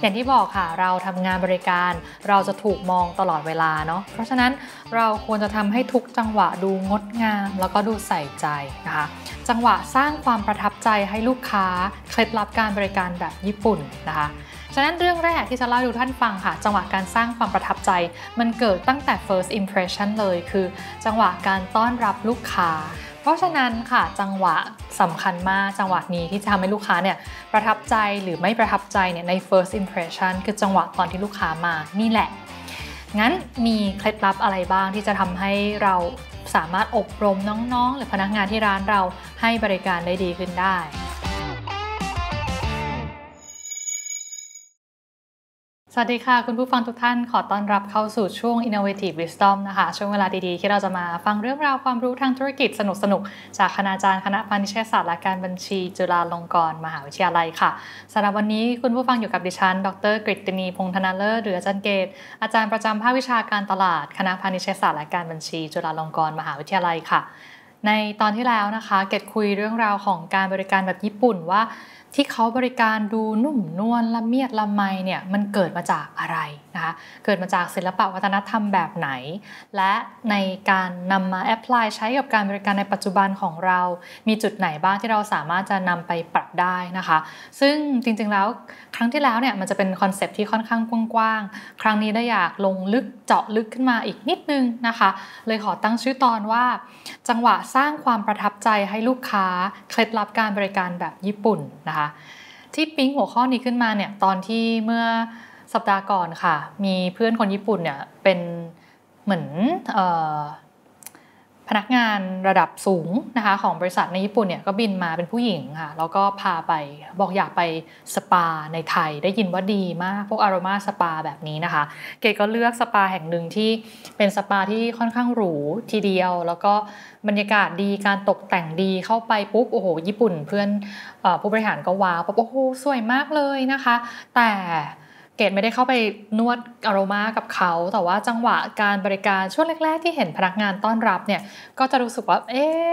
อย่างที่บอกค่ะเราทำงานบริการ เราจะถูกมองตลอดเวลาเนาะเพราะฉะนั้นเราควรจะทำให้ทุกจังหวะดูงดงามแล้วก็ดูใส่ใจนะคะจังหวะสร้างความประทับใจให้ลูกค้าเคล็ดลับการบริการแบบญี่ปุ่นนะคะฉะนั้นเรื่องแรกที่จะเล่าดูท่านฟังค่ะจังหวะการสร้างความประทับใจมันเกิดตั้งแต่ first impression เลย คือจังหวะการต้อนรับลูกค้าเพราะฉะนั้นค่ะจังหวะสำคัญมาก จังหวะนี้ที่จะทำให้ลูกค้าเนี่ยประทับใจหรือไม่ประทับใจเนี่ยใน first impression คือจังหวะตอนที่ลูกค้ามานี่แหละ งั้นมีเคล็ดลับอะไรบ้างที่จะทำให้เราสามารถอบรมน้องๆ หรือพนักงานที่ร้านเราให้บริการได้ดีขึ้นได้สวัสดีค่ะ คุณผู้ฟังทุกท่านขอต้อนรับเข้าสู่ช่วง Innovative Wisdom นะคะ ช่วงเวลาดีๆ ที่เราจะมาฟังเรื่องราวความรู้ทางธุรกิจสนุกๆ จากคณาจารย์คณะพาณิชยศาสตร์และการบัญชี จุฬาลงกรณ์มหาวิทยาลัยค่ะ สำหรับวันนี้คุณผู้ฟังอยู่กับดิฉันดร กฤตินีพงธนาเลิศหรืออาจารย์เกต อาจารย์ประจำภาควิชาการตลาดคณะพาณิชยศาสตร์และการบัญชี จุฬาลงกรณ์มหาวิทยาลัยค่ะในตอนที่แล้วนะคะ เกตคุยเรื่องราวของการบริการแบบญี่ปุ่นว่าที่เขาบริการดูนุ่มนวลละเมียดละไมเนี่ยมันเกิดมาจากอะไรนะคะเกิดมาจากศิลปะวัฒนธรรมแบบไหน และในการนำมาแอพพลายใช้กับการบริการในปัจจุบันของเรา มีจุดไหนบ้างที่เราสามารถจะนำไปปรับได้นะคะ ซึ่งจริงๆแล้วครั้งที่แล้วเนี่ยมันจะเป็นคอนเซปที่ค่อนข้างกว้างๆครั้งนี้ได้อยากลงลึกเจาะลึกขึ้นมาอีกนิดนึงนะคะ เลยขอตั้งชื่อตอนว่า จังหวะสร้างความประทับใจให้ลูกค้าเคล็ดลับการบริการแบบญี่ปุ่นนะคะที่ปิ๊งหัวข้อนี้ขึ้นมาเนี่ย ตอนที่เมื่อสัปดาห์ก่อนค่ะ มีเพื่อนคนญี่ปุ่นเนี่ย เป็นเหมือนเพนักงานระดับสูงนะคะของบริษัทในญี่ปุ่นเนี่ยก็บินมาเป็นผู้หญิงค่ะแล้วก็พาไปบอกอยากไปสปาในไทย ได้ยินว่าดีมาก พวกอารมาสปาแบบนี้นะคะเกดก็เลือกสปาแห่งหนึ่งที่เป็นสปาที่ค่อนข้างหรูทีเดียว แล้วก็บรรยากาศดีการตกแต่งดีเข้าไปปุ๊บโอ้โห ญี่ปุ่น เพื่อนผู้บริหารก็ว้าวแบบโอ้โหสวยมากเลยนะคะ แต่เกดไม่ได้เข้าไปนวดอารมากับเขา แต่ว่าจังหวะการบริการช่วงแรกๆ ที่เห็นพนักงานต้อนรับเนี่ยก็จะรู้สึกว่าเอ๊ะ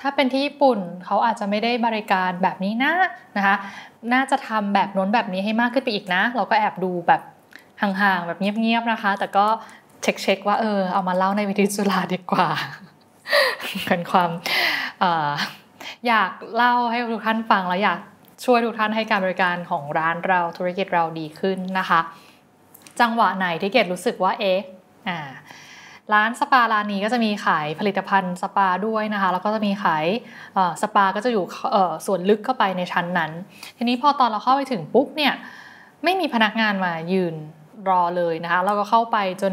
ถ้าเป็นที่ญี่ปุ่นเขาอาจจะไม่ได้บริการแบบนี้นะนะคะน่าจะทำแบบน้นแบบนี้ให้มากขึ้นไปอีกนะ เราก็แอบดูแบบห่างๆแบบเงียบๆนะคะ แต่ก็เช็คๆว่าเออเอามาเล่าในวิทยุสุลาดีกว่าเป็นความอยากเล่าให้ทุกท่านฟังแล้วอยากช่วยทุกท่านให้การบริการของร้านเราธุรกิจเราดีขึ้น นะคะจังหวะไหน ที่เกดรู้สึกว่าเอ๊ะอ่าร้านสปาร้านนี้ก็จะมีขายผลิตภัณฑ์สปาด้วยนะคะแล้วก็จะมีขายสปาก็จะอยู่ส่วนลึกเข้าไปในชั้นนั้นทีนี้พอตอนเราเข้าไปถึงปุ๊บเนี่ยไม่มีพนักงานมายืน รอเลยนะคะเราก็เข้าไปจน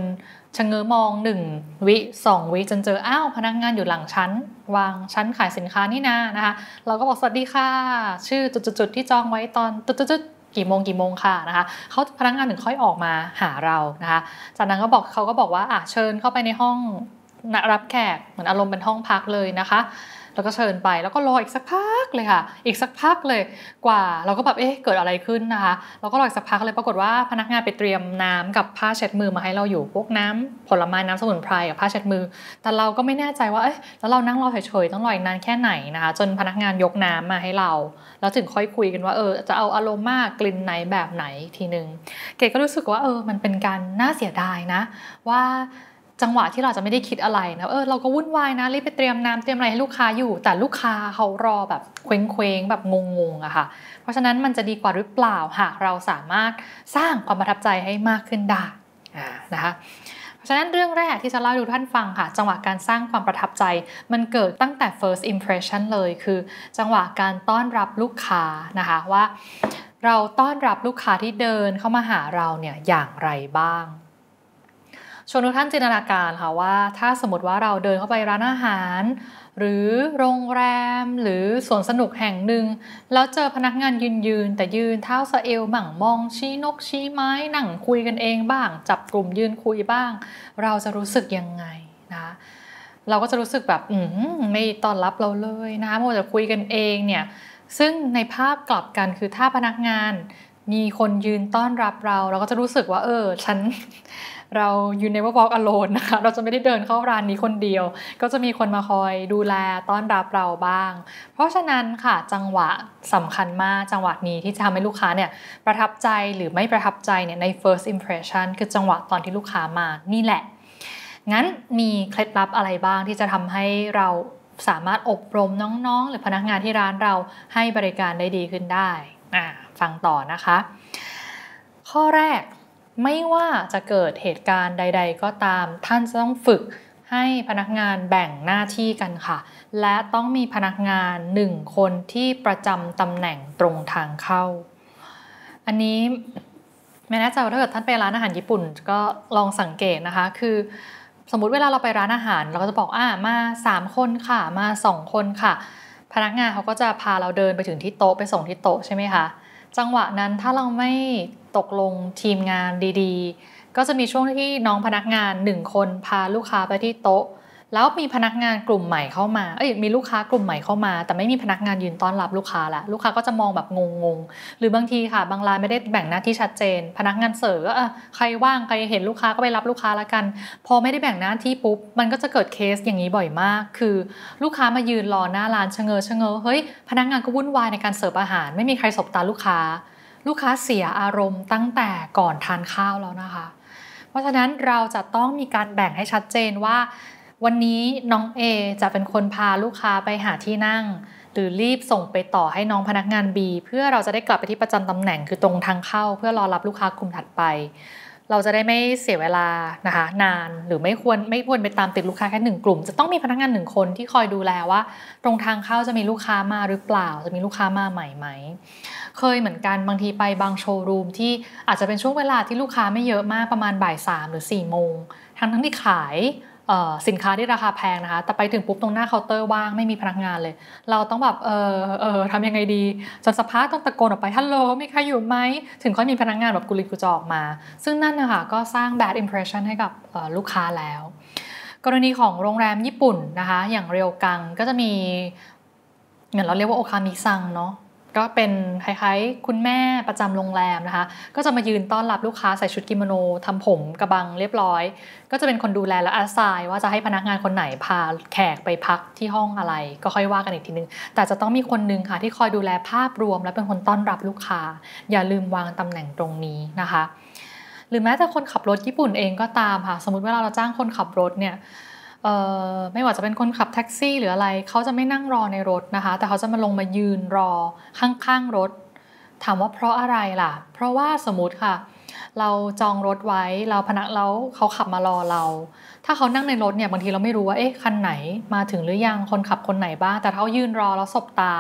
ชะเง้อมองหนึ่งวิสองวิจนเจออ้าว พนักงานอยู่หลังชั้น วางชั้นขายสินค้านี่นานะคะ เราก็บอก สวัสดีค่ะ ชื่อจุดๆที่จองไว้ตอนจุดๆกี่โมงกี่โมงค่ะนะคะเขาพนักงานถึงค่อยออกมาหาเรานะคะ จากนั้นก็บอกเขาก็บอกว่าอ่ะเชิญเข้าไปในห้อง รับแขกเหมือนอารมณ์เป็นห้องพักเลยนะคะแล้วก็เชิญไปแล้วก็รออีกสักพักเลยค่ะ อีกสักพักเลยกว่า เราก็แบบเอ๊ะเกิดอะไรขึ้นนะคะเราก็รออีกสักพักเลยปรากฏว่าพนักงานไปเตรียมน้ำ กับผ้าเช็ดมือมาให้เราอยู่พวกน้ำ ผลไม้น้ำสมุนไพรกับผ้าเช็ดมือ แต่เราก็ไม่แน่ใจ ว่าเอ๊ะแล้วเรานั่งรอเฉยๆต้องรออีกนานแค่ไหนนะคะจนพนักงานยกน้ำมาให้เราแล้วถึงค่อยคุยกันว่าเออ จะเอาอารมณ์มากกลิ่นไหนแบบไหนทีนึง เกดก็รู้สึกว่าเออมันเป็นการน่าเสียดายนะ ว่าจังหวะที่เราจะไม่ได้คิดอะไรนะ เออเราก็วุ่นวายนะรีบไปเตรียมน้ำเตรียมอะไรให้ลูกค้าอยู่ แต่ลูกค้าเขารอแบบเคว้งเคว้งแบบงงๆอะค่ะเพราะฉะนั้นมันจะดีกว่าหรือเปล่าหากเราสามารถสร้างความประทับใจให้มากขึ้นได้นะคะเพราะฉะนั้นเรื่องแรกที่จะเล่าดูท่านฟังค่ะจังหวะการสร้างความประทับใจมันเกิดตั้งแต่ first impression เลยคือจังหวะการต้อนรับลูกค้านะคะว่า เราต้อนรับลูกค้าที่เดินเข้ามาหาเราเนี่ยอย่างไรบ้างชวนทุกท่านจินตนาการค่ะว่าถ้าสมมติว่าเราเดินเข้าไปร้านอาหารหรือโรงแรมหรือสวนสนุกแห่งหนึ่งแล้วเจอพนักงานยืนยืน แต่ยืนเท้าสะเอวหมั่งมองชี้นกชี้ไม้นั่งคุยกันเองบ้าง จับกลุ่มยืนคุยบ้าง เราจะรู้สึกยังไงนะเราก็จะรู้สึกแบบไม่ต้อนรับเราเลยนะโมจะคุยกันเองเนี่ยซึ่งในภาพกลับกันคือถ้าพนักงานมีคนยืนต้อนรับเราเราก็จะรู้สึกว่าเออ ฉันเราอยู่ในว่า walk alone นะคะ เราจะไม่ได้เดินเข้าร้านนี้คนเดียว ก็จะมีคนมาคอยดูแลต้อนรับเราบ้าง เพราะฉะนั้นค่ะจังหวะสำคัญมากจังหวะนี้ที่จะทำให้ลูกค้าเนี่ยประทับใจหรือไม่ประทับใจเนี่ยใน first impression คือจังหวะตอนที่ลูกค้ามานี่แหละ งั้นมีเคล็ดลับอะไรบ้างที่จะทำให้เราสามารถอบรมน้องๆ หรือพนักงานที่ร้านเราให้บริการได้ดีขึ้นได้ฟังต่อนะคะ ข้อแรกไม่ว่าจะเกิดเหตุการณ์ใด ๆ ก็ตามท่านจะต้องฝึกให้พนักงานแบ่งหน้าที่กันค่ะ และต้องมีพนักงาน 1 คนที่ประจำตำแหน่งตรงทางเข้า อันนี้แม่แน่ใจว่าถ้าเกิดท่านไปร้านอาหารญี่ปุ่น ก็ลองสังเกตนะคะ คือ สมมุติเวลาเราไปร้านอาหารเราก็จะบอกอ่ามา 3 คนค่ะมา 2 คนค่ะพนักงานเขาก็จะพาเราเดินไปถึงที่โต๊ะ ไปส่งที่โต๊ะใช่ไหมคะ จังหวะนั้นถ้าเราไม่ตกลงทีมงานดีๆ ก็จะมีช่วงที่น้องพนักงานหนึ่งคนพาลูกค้าไปที่โต๊ะแล้วมีพนักงานกลุ่มใหม่เข้ามาเอ้ย มีลูกค้ากลุ่มใหม่เข้ามา แต่ไม่มีพนักงานยืนต้อนรับลูกค้าละลูกค้าก็จะมองแบบงง ๆ หรือบางทีค่ะ บางรายไม่ได้แบ่งหน้าที่ชัดเจน พนักงานเสิร์ฟก็ใครว่างใครเห็นลูกค้าก็ไปรับลูกค้าละกัน พอไม่ได้แบ่งหน้าที่ปุ๊บ มันก็จะเกิดเคสอย่างนี้บ่อยมาก คือลูกค้ามายืนรอหน้าร้านชะเง้อชะเง้อเฮ้ย พนักงานก็วุ่นวายในการเสิร์ฟอาหาร ไม่มีใครสบตาลูกค้า ลูกค้าเสียอารมณ์ตั้งแต่ก่อนทานข้าวแล้วนะคะ เพราะฉะนั้นเราจะต้องมีการแบ่งให้ชัดเจนว่าวันนี้น้อง A จะเป็นคนพาลูกค้าไปหาที่นั่ง หรือรีบส่งไปต่อให้น้องพนักงาน B เพื่อเราจะได้กลับไปที่ประจำตำแหน่งคือตรงทางเข้าเพื่อรอรับลูกค้ากลุ่มถัดไป เราจะได้ไม่เสียเวลานะคะนาน หรือไม่ควรไม่ควรไปตามติดลูกค้าแค่หนึ่งกลุ่ม จะต้องมีพนักงานหนึ่งคนที่คอยดูแลว่า ตรงทางเข้าจะมีลูกค้ามาหรือเปล่า จะมีลูกค้ามาใหม่ไหมเคยเหมือนกันบางทีไปบางโชว์รูมที่อาจจะเป็นช่วงเวลาที่ลูกค้าไม่เยอะมากประมาณบ่ายสามหรือสี่โมงทั้งทั้งที่ขายสินค้าที่ราคาแพงนะคะ แต่ไปถึงปุ๊บตรงหน้าเคาน์เตอร์ว่างไม่มีพนักงานเลย เราต้องแบบเออเออทำยังไงดี จนสภาพต้องตะโกนออกไปฮัลโหลมีใครอยู่ไหม ถึงค่อยมีพนักงานแบบกุลิกุจออกมา ซึ่งนั่นนะคะก็สร้าง bad impression ให้กับลูกค้าแล้ว กรณีของโรงแรมญี่ปุ่นนะคะอย่างเรียวกังก็จะมีเหมือนเราเรียกว่าโอคามิซังเนาะก็เป็นคล้ายๆคุณแม่ประจำโรงแรมนะคะ ก็จะมายืนต้อนรับลูกค้าใส่ชุดกิโมโนทำผมกระบังเรียบร้อย ก็จะเป็นคนดูแลและอาศัยว่าจะให้พนักงานคนไหนพาแขกไปพักที่ห้องอะไร ก็ค่อยว่ากันอีกทีนึงแต่จะต้องมีคนนึงค่ะที่คอยดูแลภาพรวม และเป็นคนต้อนรับลูกค้า อย่าลืมวางตำแหน่งตรงนี้นะคะ หรือแม้แต่คนขับรถญี่ปุ่นเองก็ตามค่ะสมมติเวลาเราจ้างคนขับรถเนี่ยไม่ว่าจะเป็นคนขับแท็กซี่หรืออะไรเขาจะไม่นั่งรอในรถนะคะ แต่เขาจะมาลงมายืนรอข้างๆรถ ถามว่าเพราะอะไรล่ะ เพราะว่าสมมติค่ะ เราจองรถไว้เราพนักแล้วเขาขับมารอเรา ถ้าเขานั่งในรถเนี่ยบางทีเราไม่รู้ว่าเอ๊ะคันไหนมาถึงหรือยังคนขับคนไหนบ้างแต่เขายืนรอแล้วสบตา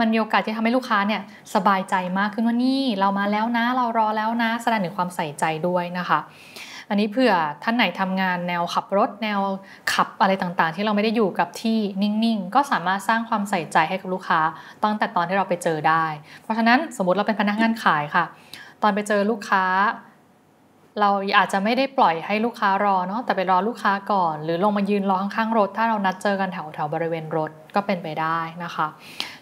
มันมีโอกาสที่ทำให้ลูกค้าเนี่ยสบายใจมากขึ้นว่านี่เรามาแล้วนะเรารอแล้วนะแสดงถึงความใส่ใจด้วยนะคะอันนี้เผื่อท่านไหนทำงานแนวขับรถ แนวขับอะไรต่างๆ ที่เราไม่ได้อยู่กับที่นิ่งๆ ก็สามารถสร้างความใส่ใจให้กับลูกค้าตั้งแต่ตอนที่เราไปเจอได้ เพราะฉะนั้นสมมติเราเป็นพนักงานขายค่ะ ตอนไปเจอลูกค้า เราอาจจะไม่ได้ปล่อยให้ลูกค้ารอเนาะแต่ไปรอลูกค้าก่อน หรือลงมายืนรอข้างๆรถ ถ้าเรานัดเจอกันแถวแถวบริเวณรถก็เป็นไปได้นะคะ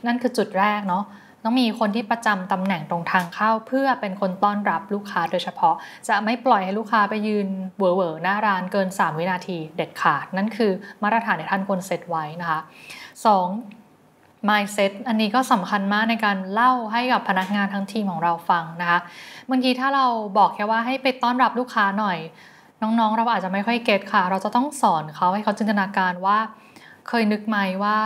นั่นคือจุดแรกเนาะต้องมีคนที่ประจำตำแหน่งตรงทางเข้าเพื่อเป็นคนต้อนรับลูกค้าโดยเฉพาะ จะไม่ปล่อยให้ลูกค้าไปยืนเวอเวอหน้าร้านเกิน 3 วินาทีเด็ดขาด นั่นคือ มาตรฐานที่ท่านควรเซตไว้นะคะ 2. mindset อันนี้ก็สำคัญมากในการเล่าให้กับพนักงานทั้งทีมของเราฟังนะคะบางทีถ้าเราบอกแค่ว่าให้ไปต้อนรับลูกค้าหน่อย น้องๆ เราอาจจะไม่ค่อยเก็ตค่ะเราจะต้องสอนเขาให้เขาจินตนาการว่า เคยนึกไหมว่า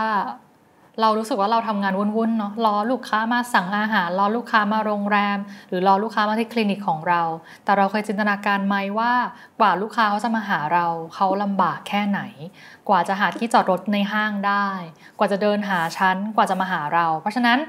เรารู้สึกว่าเราทำงานวุ่นๆ เนาะรอลูกค้ามาสั่งอาหาร รอลูกค้ามาโรงแรม หรือรอลูกค้ามาที่คลินิกของเรา แต่เราเคยจินตนาการไหมว่า กว่าลูกค้าเขาจะมาหาเรา เขาลำบากแค่ไหน กว่าจะหาที่จอดรถในห้างได้ กว่าจะเดินหาชั้น กว่าจะมาหาเรา เพราะฉะนั้น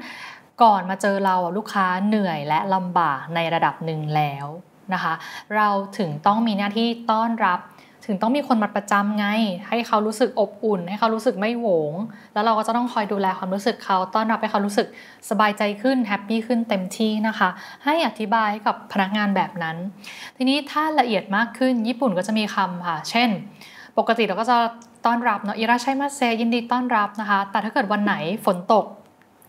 ก่อนมาเจอเราลูกค้าเหนื่อยและลำบากในระดับหนึ่งแล้วนะคะเราถึงต้องมีหน้าที่ต้อนรับถึงต้องมีคนมาประจำไง ให้เขารู้สึกอบอุ่น ให้เขารู้สึกไม่โหงแล้วเราก็จะต้องคอยดูแลความรู้สึกเขาต้อนรับให้เขารู้สึกสบายใจขึ้นแฮปปี้ขึ้นเต็มที่นะคะ ให้อธิบายกับพนักงานแบบนั้น ทีนี้ถ้าละเอียดมากขึ้นญี่ปุ่นก็จะมีคำค่ะ เช่น ปกติเราก็จะต้อนรับเนาะอิราชัยมาเซ ยินดีต้อนรับนะคะ แต่ถ้าเกิดวันไหนฝนตก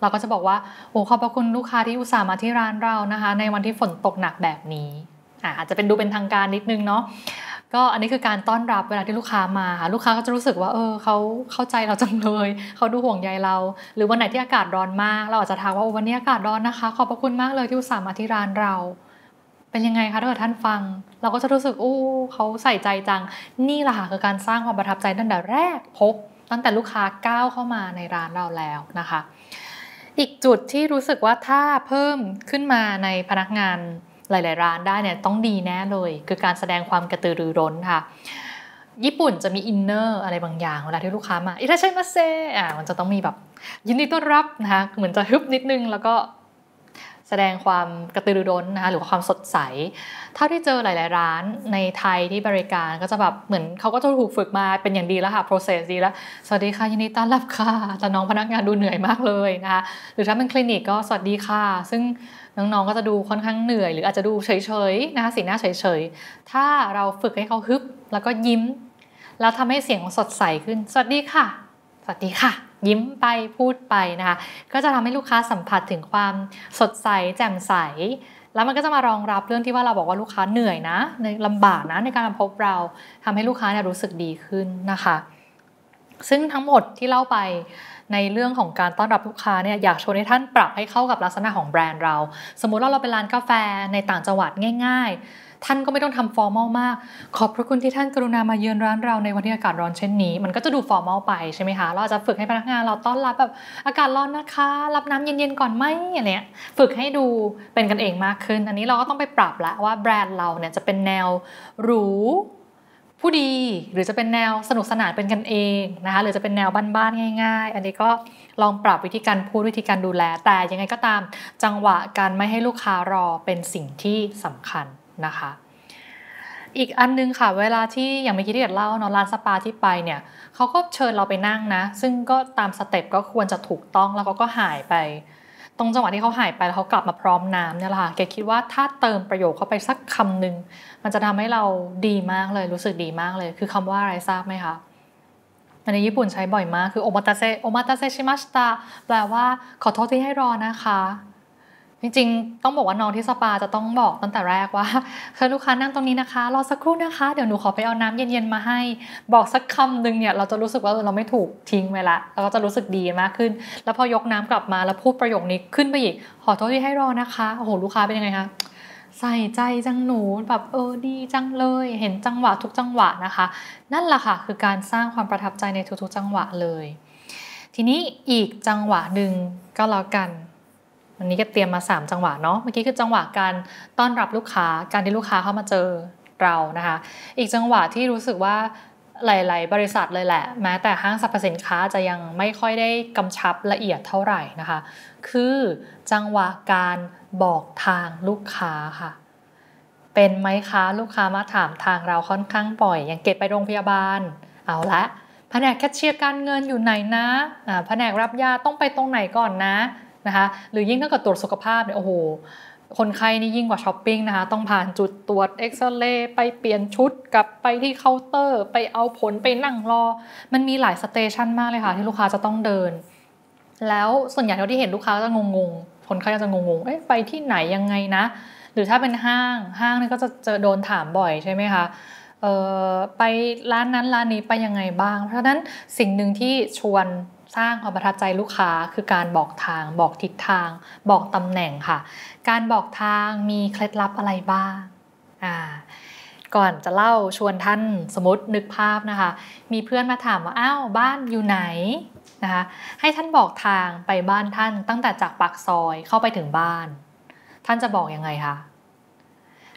เราก็จะบอกว่าโอ้ขอบพระคุณลูกค้าที่อุตส่าห์มาที่ร้านเรานะคะในวันที่ฝนตกหนักแบบนี้อาจจะเป็นดูเป็นทางการนิดนึงเนาะก็อันนี้คือการต้อนรับเวลาที่ลูกค้ามาค่ะลูกค้าก็จะรู้สึกว่า เออเขาเข้าใจเราจังเลยเขาดูห่วงใยเรา หรือวันไหนที่อากาศร้อนมาก เราอาจจะทักว่าวันนี้อากาศร้อนนะคะขอบพระคุณมากเลยที่อุตส่าห์มาที่ร้านเรา เป็นยังไงคะถ้าเกิดท่านฟัง เราก็จะรู้สึกอู้เขาใส่ใจจังนี่แหละค่ะคือการสร้างความประทับใจตั้งแต่แรกพบ ตั้งแต่ลูกค้าก้าวเข้ามาในร้านเราแล้วนะคะอีกจุดที่รู้สึกว่าถ้าเพิ่มขึ้นมาในพนักงานหลายๆร้านได้เนี่ยต้องดีแน่เลย คือการแสดงความกระตือรือร้นค่ะ ญี่ปุ่นจะมีอินเนอร์อะไรบางอย่างเวลาที่ลูกค้ามาอิทาชัยมาเซอ่ะมันจะต้องมีแบบยินดีต้อนรับนะคะเหมือนจะฮึบนิดนึงแล้วก็แสดงความกระตือรือร้นนะคะหรือความสดใส เท่าที่เจอหลาย ๆร้านในไทยที่บริการก็จะแบบเหมือนเขาก็จะถูกฝึกมาเป็นอย่างดีแล้วค่ะ process ดีแล้วสวัสดีค่ะยินดีต้อนรับค่ะแต่น้องพนักงานดูเหนื่อยมากเลยนะคะหรือถ้าเป็นคลินิกก็สวัสดีค่ะ ซึ่งน้องๆ ก็จะดูค่อนข้างเหนื่อยหรืออาจจะดูเฉยๆนะคะสีหน้าเฉยๆ ถ้าเราฝึกให้เขาฮึบแล้วก็ยิ้มแล้วทำให้เสียงสดใสขึ้น สวัสดีค่ะ สวัสดีค่ะ ยิ้มไปพูดไปนะคะก็จะทำให้ลูกค้าสัมผัสถึงความสดใสแจ่มใส แล้วมันก็จะมารองรับเรื่องที่ว่าเราบอกว่าลูกค้าเหนื่อยนะลำบากนะในการพบเราทำให้ลูกค้าเนี่ยรู้สึกดีขึ้นนะคะ ซึ่งทั้งหมดที่เล่าไปในเรื่องของการต้อนรับลูกค้าเนี่ยอยากชวนให้ท่านปรับให้เข้ากับลักษณะของแบรนด์เรา สมมุติว่าเราเป็นร้านกาแฟในต่างจังหวัดง่าย ๆ ท่านก็ไม่ต้องทำฟอร์มอลมาก ขอบพระคุณที่ท่านกรุณามาเยือนร้านเราในวันที่อากาศร้อนเช่นนี้ มันก็จะดูฟอร์มอลไปใช่ไหมคะเราจะฝึกให้พนักงานเราต้อนรับแบบอากาศร้อนนะคะ รับน้ำเย็นๆ ก่อนไหมอะไรเนี้ยฝึกให้ดูเป็นกันเองมากขึ้น อันนี้เราก็ต้องไปปรับละว่าแบรนด์เราเนี่ยจะเป็นแนวหรูผู้ดีหรือจะเป็นแนวสนุกสนานเป็นกันเองนะคะหรือจะเป็นแนวบ้านๆ ง่ายๆ อันนี้ก็ลองปรับวิธีการพูดวิธีการดูแลแต่ยังไงก็ตามจังหวะการไม่ให้ลูกค้ารอเป็นสิ่งที่สำคัญนะคะ อีกอันนึงค่ะเวลาที่อย่างเมื่อกี้ที่เด็ดเล่าเนาะร้านสปาที่ไปเนี่ยเขาก็เชิญเราไปนั่งนะซึ่งก็ตามสเต็ปก็ควรจะถูกต้องแล้วก็หายไปตรงจังหวะที่เขาหายไปแล้วเขากลับมาพร้อมน้ำเนี่ยแหละค่ะเกคิดว่าถ้าเติมประโยคเข้าไปสักคำหนึ่งมันจะทำให้เราดีมากเลยรู้สึกดีมากเลย คือคำว่าอะไรทราบไหมคะในญี่ปุ่นใช้บ่อยมากคือโอมาตาเซโอมาตาเซชิมัสตาแปลว่าขอโทษที่ให้รอนะคะจริงๆ ต้องบอกว่าน้องที่สปาจะต้องบอกตั้งแต่แรกว่าคือลูกค้านั่งตรงนี้นะคะรอสักครู่นะคะ เดี๋ยวหนูขอไปเอาน้ำเย็นๆมาให้ บอกสักคำนึงเนี่ยเราจะรู้สึกว่าเราไม่ถูกทิ้งไปละเราก็จะรู้สึกดีมากขึ้น แล้วพอยกน้ำกลับมาแล้วพูดประโยคนี้ขึ้นไปอีกขอโทษที่ให้รอนะคะโอ้โหลูกค้าเป็นยังไงคะใส่ใจจังหนูแบบเออดีจังเลย เห็นจังหวะทุกจังหวะนะคะ นั่นแหละค่ะ คือการสร้างความประทับใจในทุกๆจังหวะเลย ทีนี้อีกจังหวะหนึ่งก็แล้วกันวันนี้ก็เตรียมมา 3 จังหวะเนาะ เมื่อกี้คือจังหวะการต้อนรับลูกค้า การที่ลูกค้าเข้ามาเจอเรานะคะ อีกจังหวะที่รู้สึกว่าหลาย ๆ บริษัทเลยแหละแม้แต่ห้างสรรพสินค้าจะยังไม่ค่อยได้กำชับละเอียดเท่าไหร่นะคะ คือจังหวะการบอกทางลูกค้าค่ะ เป็นไหมคะลูกค้ามาถามทางเราค่อนข้างบ่อย อย่างเก็บไปโรงพยาบาล เอาละแผนกแคชเชียร์การเงินอยู่ไหนนะแผนกรับยาต้องไปตรงไหนก่อนนะนะคะหรือยิ่งถ้าเกิดตรวจสุขภาพเนี่ยโอ้โหคนไข้นี่ยิ่งกว่าช้อปปิ้งนะคะต้องผ่านจุดตรวจเอ็กซเรย์ไปเปลี่ยนชุดกลับไปที่เคาน์เตอร์ ไปเอาผล ไปนั่งรอ มันมีหลายสเตชันมากเลยค่ะ ที่ลูกค้าจะต้องเดิน แล้วส่วนใหญ่เราที่เห็นลูกค้าจะงงงคนไข้จะงงงเอ๊ะไปที่ไหนยังไงนะ หรือถ้าเป็นห้างห้างนี่ก็จะเจอโดนถามบ่อยใช่ไหมคะไปร้านนั้นร้านนี้ไปยังไงบ้างเพราะฉะนั้นสิ่งหนึ่งที่ชวนสร้างความประทับใจลูกค้าคือการบอกทาง บอกทิศทาง บอกตำแหน่งค่ะ การบอกทางมีเคล็ดลับอะไรบ้างอ่าก่อนจะเล่าชวนท่านสมมตินึกภาพนะคะ มีเพื่อนมาถามว่าอ้าวบ้านอยู่ไหนนะคะให้ท่านบอกทางไปบ้านท่านตั้งแต่จากปากซอยเข้าไปถึงบ้าน ท่านจะบอกอยังไงคะ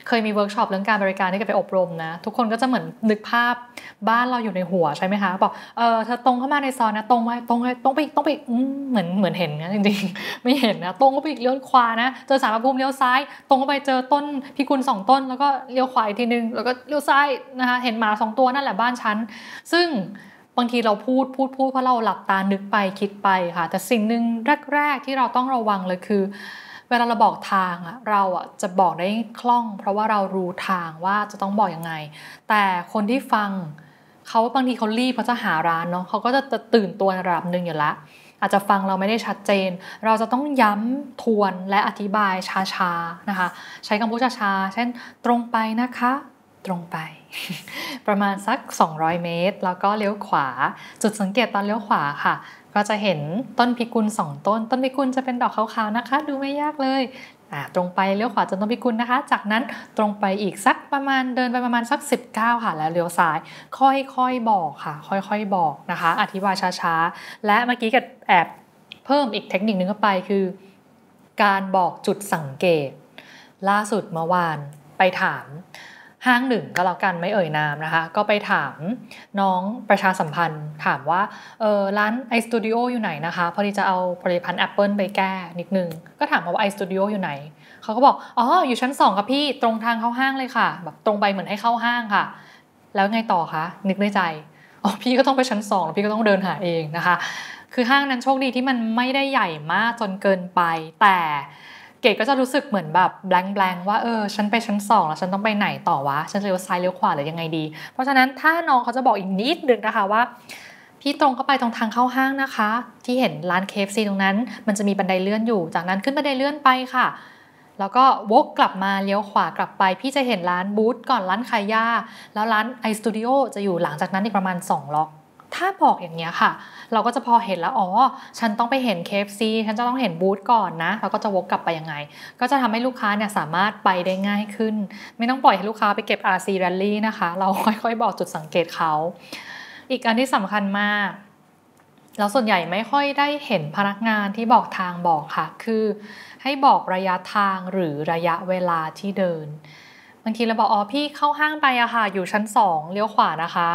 เคยมีเวิร์กช็อปเรื่องการบริการที่กไปอบรมนะทุกคนก็จะเหมือนนึกภาพบ้านเราอยู่ในหัวใช่ไหมคะบอกเออเธอตรงเข้ามาในซอยนะตรงไปตรงไปตรงไปตรงไปเหมือนเหมือนเห็นนะจริงๆไม่เห็นนะตรงก็ไปอีกเลี้ยวขวานะเจอสารพะภูมิเลี้ยวซ้าย ตรงก็ไปเจอต้นพิกุลสองต้นแล้วก็เลี้ยวขวาอีกทีนึงแล้วก็เลี้ยวซ้ายนะคะเห็นหมาสองตัวนั่นแหละบ้านฉันซึ่งบางทีเราพูดพูดพูดเพราะเราหลับตานึกไปคิดไปค่ะแต่สิ่งหนึ่งแรก ๆที่เราต้องระวังเลยคือเวลาเราบอกทางอะเราอะจะบอกได้คล่อง เพราะว่าเรารู้ทางว่าจะต้องบอกอยังไง แต่คนที่ฟังเขาบางทีเขารีบเขาจะหาร้านเนาะเขาก็จะตื่นตัวระดับหนึ่งอยู่ละอาจจะฟังเราไม่ได้ชัดเจน เราจะต้องย้ำทวนและอธิบายช้าๆนะคะ ใช้คำพูดช้าๆเช่นตรงไปนะคะ ตรงไป ประมาณสัก 200 เมตร แล้วก็เลี้ยวขวา จุดสังเกตตอนเลี้ยวขวาค่ะก็จะเห็นต้นพิกุล 2 ต้น ต้นพิกุลจะเป็นดอกขาวๆ นะคะ ดูไม่ยากเลยตรงไปเลี้ยวขวาจนต้นพิกุลนะคะ จากนั้นตรงไปอีกสักประมาณเดินไปประมาณสัก19ค่ะ แล้วเลี้ยวซ้ายค่อยๆ บอกค่ะ ค่อยๆบอกนะคะ อธิบายช้าๆ และเมื่อกี้ก็แอบ เพิ่มอีกเทคนิคนึงเข้าไป คือ การบอกจุดสังเกต ล่าสุดเมื่อวานไปถามห้างหนึ่งก็แล้วกันไม่เอ่ยนามนะคะก็ไปถามน้องประชาสัมพันธ์ถามว่าเออร้านไอสตูดิโออยู่ไหนนะคะพอดีจะเอาผลิตภัณฑ์แอปเปิลไปแก้นิดนึงก็ถามมาว่าไอสตูดิโออยู่ไหนเขาก็บอกอ๋ออยู่ชั้น2ค่ะพี่ตรงทางเข้าห้างเลยค่ะแบบตรงไปเหมือนให้เข้าห้างค่ะ แล้วไงต่อคะนึกในใจอ๋อพี่ก็ต้องไปชั้น2แล้วพี่ก็ต้องเดินหาเองนะคะ คือห้างนั้นโชคดีที่มันไม่ได้ใหญ่มากจนเกินไปแต่เกดก็จะรู้สึกเหมือนแบบแบล็งๆว่าเออฉันไปชั้นสองแล้วฉันต้องไปไหนต่อวะฉันเลี้ยวซ้ายเลี้ยวขวาหรือยังไงดีเพราะฉะนั้นถ้าน้องเขาจะบอกอีกนิดนึงนะคะว่า พี่ตรงเข้าไปตรงทางเข้าห้างนะคะ ที่เห็นร้านเคฟซีตรงนั้นมันจะมีบันไดเลื่อนอยู่จากนั้นขึ้นบันไดเลื่อนไปค่ะ แล้วก็วกกลับมาเลี้ยวขวากลับไป พี่จะเห็นร้านบูธก่อนร้านขายยาแล้วร้านไอสตูดิโอจะอยู่หลังจากนั้นอีกประมาณ2ล็อกถ้าบอกอย่างเงี้ยค่ะ เราก็จะพอเห็นแล้วอ๋อฉันต้องไปเห็น KFC ฉันจะต้องเห็นบูธก่อนนะเราก็จะวกกลับไปยังไง ก็จะทำให้ลูกค้าเนี่ยสามารถไปได้ง่ายขึ้น ไม่ต้องปล่อยให้ลูกค้าไปเก็บ RC Rally นะคะ เราค่อยๆบอกจุดสังเกตเขาอีกอันที่สำคัญมาก เราส่วนใหญ่ไม่ค่อยได้เห็นพนักงานที่บอกทางบอกค่ะ คือให้บอกระยะทางหรือระยะเวลาที่เดิน บางทีเราบอกอ๋อพี่เข้าห้างไปอะค่ะอยู่ชั้น 2เลี้ยวขวานะคะ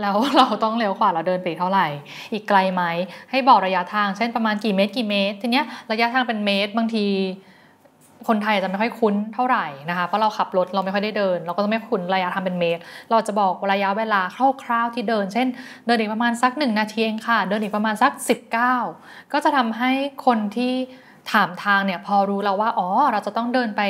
แล้วเราต้องเร็วกว่าเราเดินไปเท่าไหร่ อีกไกลไหม ให้บอกระยะทางเช่นประมาณกี่เมตรกี่เมตรทีเนี้ยระยะทางเป็นเมตร บางทีคนไทยจะไม่ค่อยคุ้นเท่าไหร่นะคะเพราะเราขับรถเราไม่ค่อยได้เดิน เราก็จะไม่คุ้นระยะทางเป็นเมตร เราจะบอกระยะเวลาคร่าวๆที่เดิน เช่นเดินอีกประมาณสัก 1 นาทีเองค่ะ เดินอีกประมาณสัก19ก็จะทำให้คนที่ถามทางเนี่ยพอรู้แล้วว่า อ๋อเราจะต้องเดินไป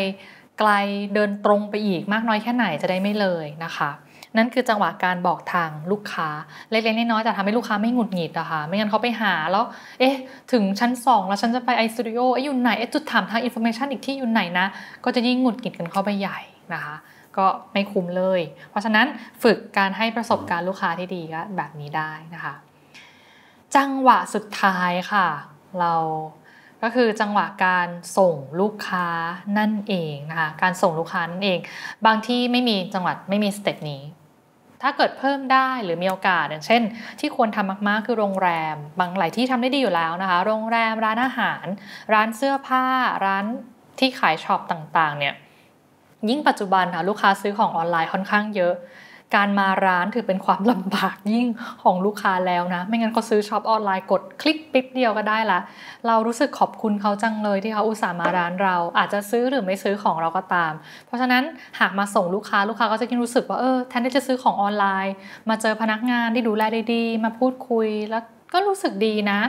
ไกลเดินตรงไปอีกมากน้อยแค่ไหนจะได้ไม่เลยนะคะนั่นคือจังหวะการบอกทางลูกค้าเล็กๆน้อยๆแต่ทำให้ลูกค้าไม่หงุดหงิดอะคะ่ะไม่งั้นเขาไปหาแล้วเอ๊ะถึงชั้น 2 แล้วฉันจะไปไอสตูดิโอไออยู่ไหนไอจุดถามทางอินโฟเมชันอีกที่อยู่ไหนนะก็จะยิ่งหงุดหงิดกันเข้าไปใหญ่นะคะก็ไม่คุ้มเลย เพราะฉะนั้นฝึกการให้ประสบการณ์ลูกค้าที่ดีก็แบบนี้ได้นะคะจังหวะสุดท้ายค่ะเราก็คือจังหวะการส่งลูกค้านั่นเองนะคะการส่งลูกค้านั่นเอง บางที่ไม่มีจังหวัดไม่มีสเต็ปนี้ถ้าเกิดเพิ่มได้หรือมีโอกาสอย่างเช่น ที่ควรทำมากๆ คือโรงแรมบางหลายที่ทำได้ดีอยู่แล้วนะคะ โรงแรมร้านอาหาร ร้านเสื้อผ้า ร้านที่ขายช็อปต่าง ๆ เนี่ยยิ่งปัจจุบันค่ะลูกค้าซื้อของออนไลน์ค่อนข้างเยอะการมาร้านถือเป็นความลำบากยิ่งของลูกค้าแล้วนะ ไม่งั้นเขาซื้อช็อปออนไลน์กดคลิกปิ๊บเดียวก็ได้ละ เรารู้สึกขอบคุณเขาจังเลย ที่เขาอุตส่าห์มาร้านเรา อาจจะซื้อหรือไม่ซื้อของเราก็ตาม เพราะฉะนั้นหากมาส่งลูกค้าลูกค้าก็จะยิ่งรู้สึกว่าเออแทนที่จะซื้อของออนไลน์ มาเจอพนักงานที่ดูแลดีๆมาพูดคุยแล้วก็รู้สึกดีนะ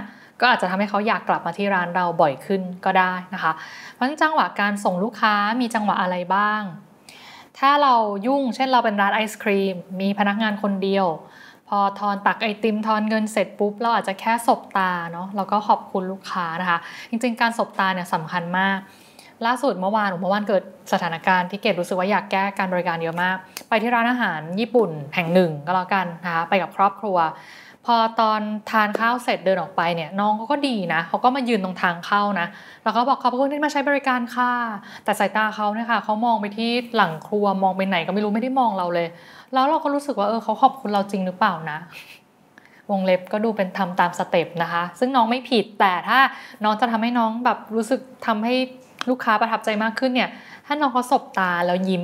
ก็อาจจะทำให้เขาอยากกลับมาที่ร้านเราบ่อยขึ้นก็ได้นะคะเพราะฉะนั้นจังหวะการส่งลูกค้ามีจังหวะอะไรบ้างถ้าเรายุ่งเช่นเราเป็นร้านไอศครีมมีพนักงานคนเดียวพอทอนตักไอติมทอนเงินเสร็จปุ๊บ เราอาจจะแค่สบตาเนาะแล้วก็ขอบคุณลูกค้านะคะ จริง ๆ การสบตาเนี่ยสำคัญมาก ล่าสุดเมื่อวานเมื่อวานเกิดสถานการณ์ที่เกดรู้สึกว่าอยากแก้การบริการเยอะมาก ไปที่ร้านอาหารญี่ปุ่น แห่งหนึ่ง ก็แล้วกันนะคะไปกับครอบครัวพอตอนทานข้าวเสร็จเดินออกไปเนี่ยน้องเขาก็ดีนะเขาก็มายืนตรงทางเข้านะแล้วก็บอกขอบคุณที่มาใช้บริการค่ะแต่สายตาเขาเนี่ยค่ะเขามองไปที่หลังครัวมองไปไหนก็ไม่รู้ไม่ได้มองเราเลย แล้วเราก็รู้สึกว่าเออเขาขอบคุณเราจริงหรือเปล่านะ วงเล็บก็ดูเป็นทำตามสเต็ปนะคะ ซึ่งน้องไม่ผิดแต่ถ้าน้องจะทำให้น้องแบบรู้สึกทำให้ลูกค้าประทับใจมากขึ้นเนี่ยถ้าน้องเขาสบตาแล้วยิ้ม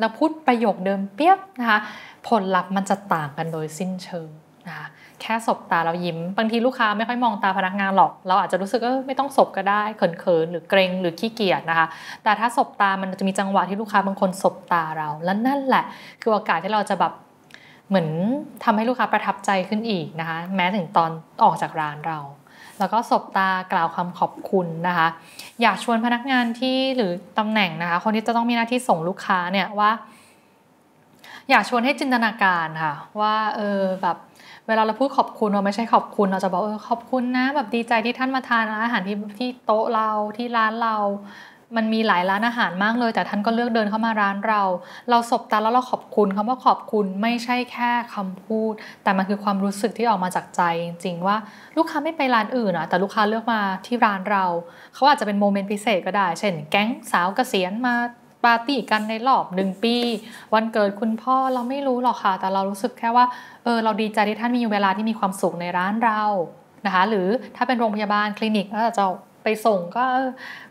แล้วพูดประโยคเดิมเปียบนะคะ ผลลัพธ์มันจะต่างกันโดยสิ้นเชิงนะคะแค่สบตาเรายิ้มบางทีลูกค้าไม่ค่อยมองตาพนักงานหรอก เราอาจจะรู้สึกว่าไม่ต้องสบก็ได้ เขินๆหรือเกรงหรือขี้เกียจนะคะ แต่ถ้าสบตามันจะมีจังหวะที่ลูกค้าบางคนสบตาเรา และนั่นแหละ คือโอกาสที่เราจะแบบเหมือนทำให้ลูกค้าประทับใจขึ้นอีกนะคะ แม้ถึงตอนออกจากร้านเรา แล้วก็สบตากล่าวคำขอบคุณนะคะ อยากชวนพนักงานที่หรือตำแหน่งนะคะ คนที่จะต้องมีหน้าที่ส่งลูกค้าเนี่ยว่า อยากชวนให้จินตนาการค่ะว่าเออแบบเวลาเราพูดขอบคุณเราไม่ใช่ขอบคุณเราจะบอกเออขอบคุณนะ แบบดีใจที่ท่านมาทานอาหารที่ที่โต๊ะเราที่ร้านเรา มันมีหลายร้านอาหารมากเลย แต่ท่านก็เลือกเดินเข้ามาร้านเรา เราสบตาแล้วเราขอบคุณคำว่าขอบคุณไม่ใช่แค่คำพูด แต่มันคือความรู้สึกที่ออกมาจากใจ จริงๆว่าลูกค้าไม่ไปร้านอื่นอะแต่ลูกค้าเลือกมาที่ร้านเราเขาอาจจะเป็นโมเมนต์พิเศษก็ได้เช่นแก๊งสาวกเกษียณมาปาร์ตี้กันในรอบหนึ่งปี วันเกิดคุณพ่อเราไม่รู้หรอกค่ะ แต่เรารู้สึกแค่ว่าเออเราดีใจที่ท่านมีเวลาที่มีความสุขในร้านเรานะคะหรือถ้าเป็นโรงพยาบาลคลินิกก็จะไปส่งก็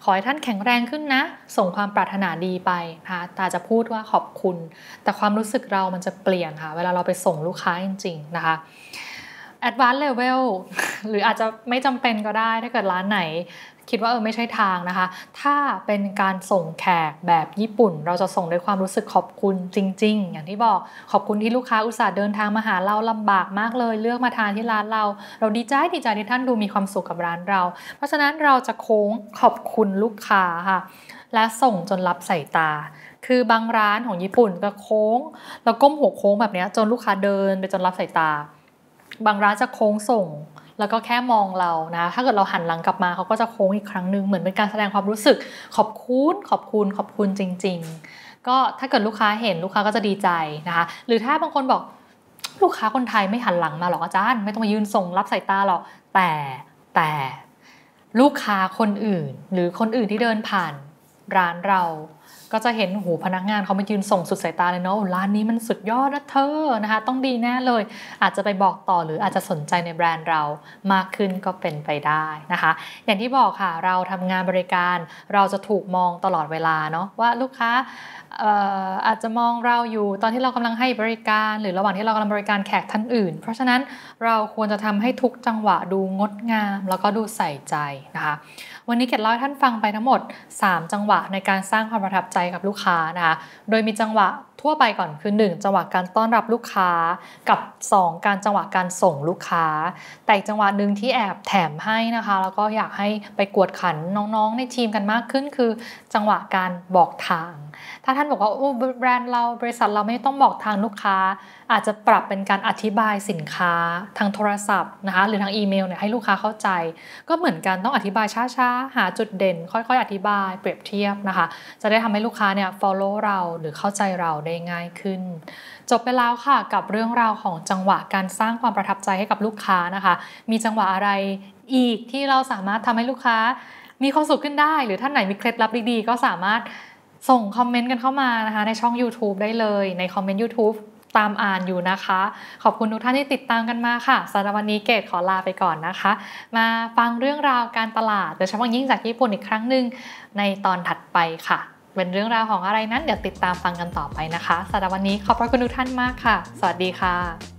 ขอให้ท่านแข็งแรงขึ้นนะ ส่งความปรารถนาดีไปนะคะตาจะพูดว่าขอบคุณ แต่ความรู้สึกเรามันจะเปลี่ยนค่ะเวลาเราไปส่งลูกค้าจริงๆนะคะ Advanced Level หรืออาจจะไม่จำเป็นก็ได้ถ้าเกิดร้านไหนคิดว่าเออไม่ใช่ทางนะคะ ถ้าเป็นการส่งแขกแบบญี่ปุ่น เราจะส่งด้วยความรู้สึกขอบคุณจริง ๆ อย่างที่บอกขอบคุณที่ลูกค้าอุตส่าห์เดินทางมาหาเราลำบากมากเลย เลือกมาทานที่ร้านเรา เราดีใจดีใจที่ท่านดูมีความสุขกับร้านเรา เพราะฉะนั้นเราจะโค้งขอบคุณลูกค้าค่ะและส่งจนรับสายตา คือบางร้านของญี่ปุ่นก็โค้งแล้วก้มหัวโค้งแบบนี้จนลูกค้าเดินไปจนรับสายตา บางร้านจะโค้งส่งแล้วก็แค่มองเรา นะ ถ้าเกิดเราหันหลังกลับมาเขาก็จะโค้งอีกครั้งหนึ่งเหมือนเป็นการแสดงความรู้สึก ขอบคุณ ขอบคุณ ขอบคุณ จริง ๆ ก็ ถ้าเกิดลูกค้าเห็นลูกค้าก็จะดีใจ นะคะ หรือถ้าบางคนบอกลูกค้าคนไทยไม่หันหลังมาหรอกอาจารย์ไม่ต้องมายืนส่งรับสายตาหรอก แต่ แต่ ลูกค้าคนอื่น หรือคนอื่นที่เดินผ่านร้านเราก็จะเห็นหูพนักงานเขามายืนส่งสุดสายตาเลยเนาะร้านนี้มันสุดยอดนะเธอนะคะ ต้องดีแน่เลย อาจจะไปบอกต่อหรืออาจจะสนใจในแบรนด์เรามากขึ้นก็เป็นไปได้นะคะ อย่างที่บอกค่ะเราทำงานบริการเราจะถูกมองตลอดเวลาเนาะว่าลูกค้าอาจจะมองเราอยู่ตอนที่เรากำลังให้บริการ หรือระหว่างที่เรากำลังบริการแขกท่านอื่น เพราะฉะนั้นเราควรจะทำให้ทุกจังหวะดูงดงาม แล้วก็ดูใส่ใจนะคะวันนี้เกดเล่าให้ท่านฟังไปทั้งหมด 3 จังหวะในการสร้างความประทับใจกับลูกค้านะคะ โดยมีจังหวะทั่วไปก่อนคือ1จังหวะการต้อนรับลูกค้า กับ 2 การจังหวะการส่งลูกค้า แต่จังหวะหนึ่งที่แอบแถมให้นะคะแล้วก็อยากให้ไปกวดขันน้องๆในทีมกันมากขึ้นคือ จังหวะการบอกทาง ถ้าท่านบอกว่าโอ้แบรนด์เราบริษัทเราไม่ต้องบอกทางลูกค้าอาจจะปรับเป็นการอธิบายสินค้าทางโทรศัพท์นะคะหรือทางอีเมลเนี่ยให้ลูกค้าเข้าใจ ก็เหมือนกันต้องอธิบายช้าๆ หาจุดเด่น ค่อย ๆอธิบายเปรียบเทียบนะคะ จะได้ทำให้ลูกค้าเนี่ย follow เราหรือเข้าใจเราได้ง่ายขึ้นจบไปแล้วค่ะกับเรื่องราวของจังหวะการสร้างความประทับใจให้กับลูกค้านะคะ มีจังหวะอะไรอีกที่เราสามารถทำให้ลูกค้ามีความสุขขึ้นได้ หรือท่านไหนมีเคล็ดลับดีๆก็สามารถส่งคอมเมนต์กันเข้ามานะคะในช่อง YouTube ได้เลย ในคอมเมนต์ YouTube ตามอ่านอยู่นะคะ ขอบคุณทุกท่านที่ติดตามกันมาค่ะสำหรับวันนี้เกดขอลาไปก่อนนะคะ มาฟังเรื่องราวการตลาดโดยเฉพาะยิ่งจากญี่ปุ่นอีกครั้งหนึ่งในตอนถัดไปค่ะ เป็นเรื่องราวของอะไรนั้นเดี๋ยวติดตามฟังกันต่อไปนะคะสำหรับวันนี้ขอบพระคุณทุกท่านมากค่ะ สวัสดีค่ะ